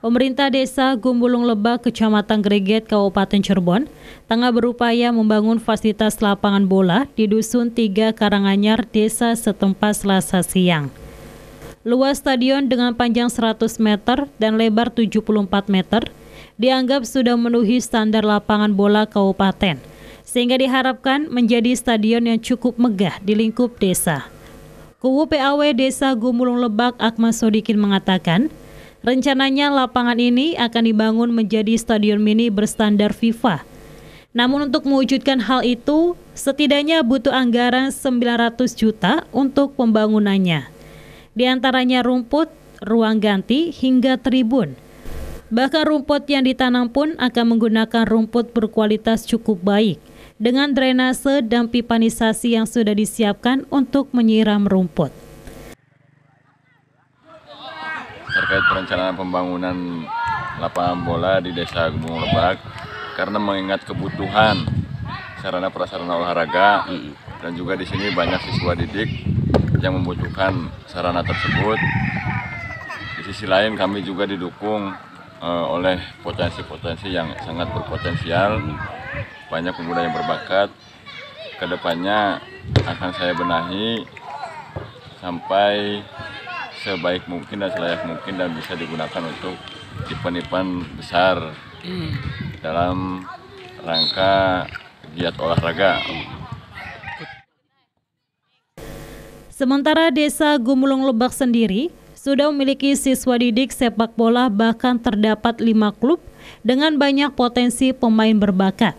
Pemerintah Desa Gumbulung Lebak, Kecamatan Greget, Kabupaten Cirebon, tengah berupaya membangun fasilitas lapangan bola di Dusun Tiga Karanganyar, Desa setempat Selasa siang. Luas stadion dengan panjang 100 meter dan lebar 74 meter dianggap sudah memenuhi standar lapangan bola kabupaten, sehingga diharapkan menjadi stadion yang cukup megah di lingkup desa. Kubu PAW Desa Gumulung Lebak Akmal Sodikin mengatakan, Rencananya lapangan ini akan dibangun menjadi stadion mini berstandar FIFA. Namun untuk mewujudkan hal itu, setidaknya butuh anggaran 900 juta untuk pembangunannya. Di antaranya rumput, ruang ganti, hingga tribun. Bahkan rumput yang ditanam pun akan menggunakan rumput berkualitas cukup baik dengan drainase dan pipanisasi yang sudah disiapkan untuk menyiram rumput. terkait perencanaan pembangunan lapangan bola di Desa Gunung Lebak karena mengingat kebutuhan sarana prasarana olahraga dan juga di sini banyak siswa didik yang membutuhkan sarana tersebut. Di sisi lain kami juga didukung eh, oleh potensi-potensi yang sangat berpotensial, banyak pemuda yang berbakat. Kedepannya akan saya benahi sampai sebaik mungkin dan selayak mungkin dan bisa digunakan untuk event-event besar hmm. dalam rangka giat olahraga. Sementara desa Gumulung Lebak sendiri sudah memiliki siswa didik sepak bola bahkan terdapat lima klub dengan banyak potensi pemain berbakat.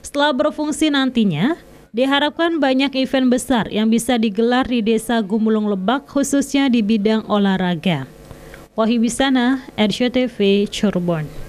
Setelah berfungsi nantinya, Diharapkan banyak event besar yang bisa digelar di Desa Gumulung Lebak khususnya di bidang olahraga. Wahibisana, RCTV Cirebon.